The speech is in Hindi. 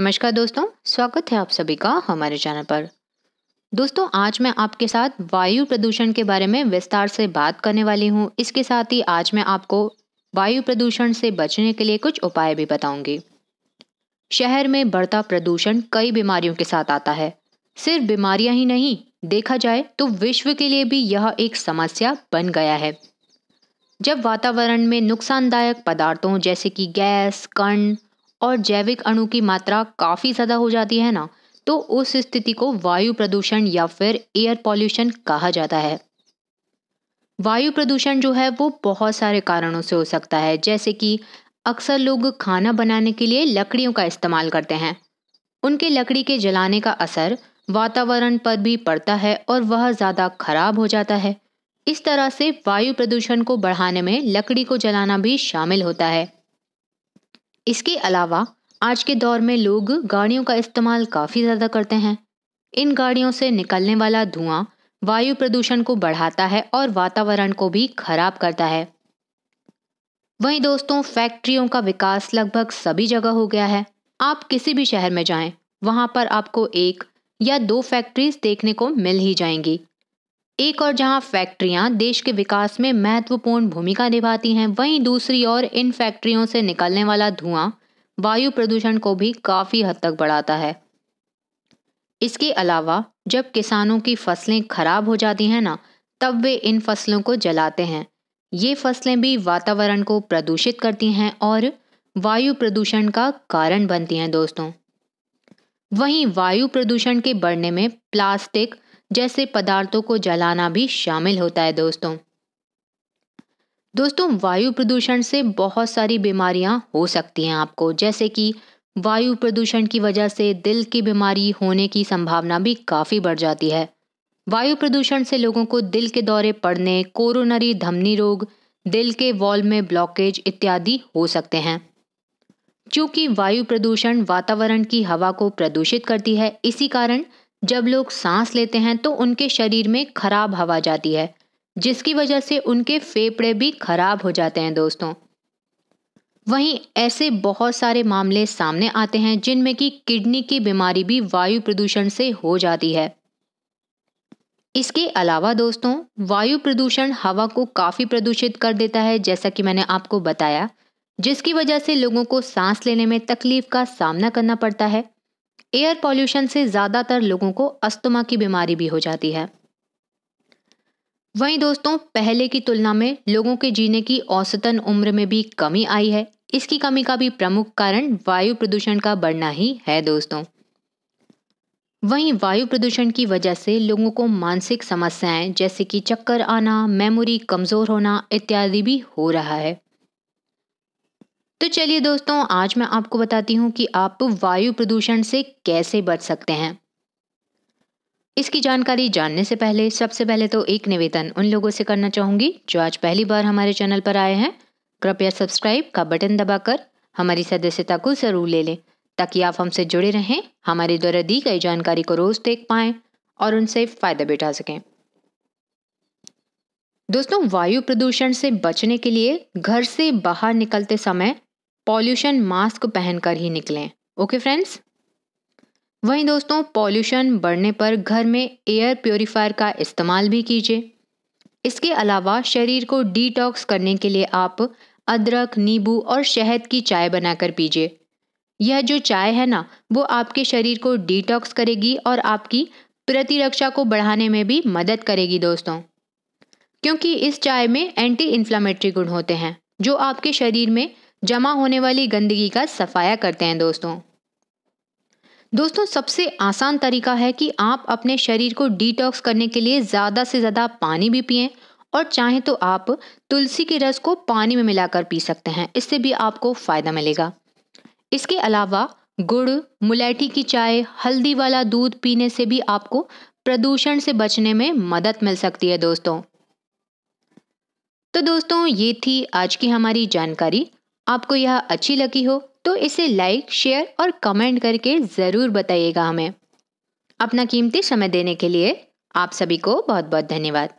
नमस्कार दोस्तों स्वागत है आप सभी का हमारे चैनल पर दोस्तों आज मैं आपके साथ वायु प्रदूषण के बारे में विस्तार से बात करने वाली हूँ इसके साथ ही आज मैं आपको वायु प्रदूषण से बचने के लिए कुछ उपाय भी बताऊंगी शहर में बढ़ता प्रदूषण कई बीमारियों के साथ आता है सिर्फ बीमारियां ही नहीं देखा जाए तो विश्व के लिए भी यह एक समस्या बन गया है जब वातावरण में नुकसानदायक पदार्थों जैसे कि गैस कण और जैविक अणु की मात्रा काफ़ी ज़्यादा हो जाती है ना तो उस स्थिति को वायु प्रदूषण या फिर एयर पॉल्यूशन कहा जाता है वायु प्रदूषण जो है वो बहुत सारे कारणों से हो सकता है जैसे कि अक्सर लोग खाना बनाने के लिए लकड़ियों का इस्तेमाल करते हैं उनके लकड़ी के जलाने का असर वातावरण पर भी पड़ता है और वह ज़्यादा खराब हो जाता है इस तरह से वायु प्रदूषण को बढ़ाने में लकड़ी को जलाना भी शामिल होता है इसके अलावा आज के दौर में लोग गाड़ियों का इस्तेमाल काफ़ी ज़्यादा करते हैं इन गाड़ियों से निकलने वाला धुआं वायु प्रदूषण को बढ़ाता है और वातावरण को भी खराब करता है वहीं दोस्तों फैक्ट्रियों का विकास लगभग सभी जगह हो गया है आप किसी भी शहर में जाएं, वहां पर आपको एक या दो फैक्ट्रीज देखने को मिल ही जाएंगी एक और जहां फैक्ट्रियां देश के विकास में महत्वपूर्ण भूमिका निभाती हैं वहीं दूसरी ओर इन फैक्ट्रियों से निकलने वाला धुआं वायु प्रदूषण को भी काफ़ी हद तक बढ़ाता है इसके अलावा जब किसानों की फसलें खराब हो जाती हैं ना तब वे इन फसलों को जलाते हैं ये फसलें भी वातावरण को प्रदूषित करती हैं और वायु प्रदूषण का कारण बनती हैं दोस्तों वहीं वायु प्रदूषण के बढ़ने में प्लास्टिक जैसे पदार्थों को जलाना भी शामिल होता है दोस्तों दोस्तों वायु प्रदूषण से बहुत सारी बीमारियां हो सकती हैं आपको जैसे कि वायु प्रदूषण की वजह से दिल की बीमारी होने की संभावना भी काफ़ी बढ़ जाती है वायु प्रदूषण से लोगों को दिल के दौरे पड़ने कोरोनरी धमनी रोग दिल के वॉल में ब्लॉकेज इत्यादि हो सकते हैं क्योंकि वायु प्रदूषण वातावरण की हवा को प्रदूषित करती है इसी कारण जब लोग सांस लेते हैं तो उनके शरीर में खराब हवा जाती है जिसकी वजह से उनके फेफड़े भी खराब हो जाते हैं दोस्तों वहीं ऐसे बहुत सारे मामले सामने आते हैं जिनमें कि किडनी की बीमारी भी वायु प्रदूषण से हो जाती है इसके अलावा दोस्तों वायु प्रदूषण हवा को काफ़ी प्रदूषित कर देता है जैसा कि मैंने आपको बताया जिसकी वजह से लोगों को सांस लेने में तकलीफ का सामना करना पड़ता है एयर पॉल्यूशन से ज़्यादातर लोगों को अस्थमा की बीमारी भी हो जाती है वहीं दोस्तों पहले की तुलना में लोगों के जीने की औसतन उम्र में भी कमी आई है इसकी कमी का भी प्रमुख कारण वायु प्रदूषण का बढ़ना ही है दोस्तों वहीं वायु प्रदूषण की वजह से लोगों को मानसिक समस्याएं जैसे कि चक्कर आना मेमोरी कमज़ोर होना इत्यादि भी हो रहा है तो चलिए दोस्तों आज मैं आपको बताती हूँ कि आप वायु प्रदूषण से कैसे बच सकते हैं इसकी जानकारी जानने से पहले सबसे पहले तो एक निवेदन उन लोगों से करना चाहूंगी जो आज पहली बार हमारे चैनल पर आए हैं कृपया सब्सक्राइब का बटन दबाकर हमारी सदस्यता को ज़रूर ले लें ताकि आप हमसे जुड़े रहें हमारे द्वारा दी गई जानकारी को रोज़ देख पाएं और उनसे फ़ायदा बिठा सकें दोस्तों वायु प्रदूषण से बचने के लिए घर से बाहर निकलते समय पॉल्यूशन मास्क पहनकर ही निकलें ओके फ्रेंड्स वहीं दोस्तों पॉल्यूशन बढ़ने पर घर में एयर प्योरीफायर का इस्तेमाल भी कीजिए इसके अलावा शरीर को डिटॉक्स करने के लिए आप अदरक नींबू और शहद की चाय बनाकर पीजिए यह जो चाय है ना वो आपके शरीर को डिटॉक्स करेगी और आपकी प्रतिरक्षा को बढ़ाने में भी मदद करेगी दोस्तों क्योंकि इस चाय में एंटी इन्फ्लामेटरी गुण होते हैं जो आपके शरीर में जमा होने वाली गंदगी का सफाया करते हैं दोस्तों दोस्तों सबसे आसान तरीका है कि आप अपने शरीर को डिटॉक्स करने के लिए ज़्यादा से ज़्यादा पानी भी पिए और चाहें तो आप तुलसी के रस को पानी में मिलाकर पी सकते हैं इससे भी आपको फ़ायदा मिलेगा इसके अलावा गुड़ मुलैठी की चाय हल्दी वाला दूध पीने से भी आपको प्रदूषण से बचने में मदद मिल सकती है दोस्तों तो दोस्तों ये थी आज की हमारी जानकारी आपको यह अच्छी लगी हो तो इसे लाइक शेयर और कमेंट करके ज़रूर बताइएगा हमें अपना कीमती समय देने के लिए आप सभी को बहुत बहुत धन्यवाद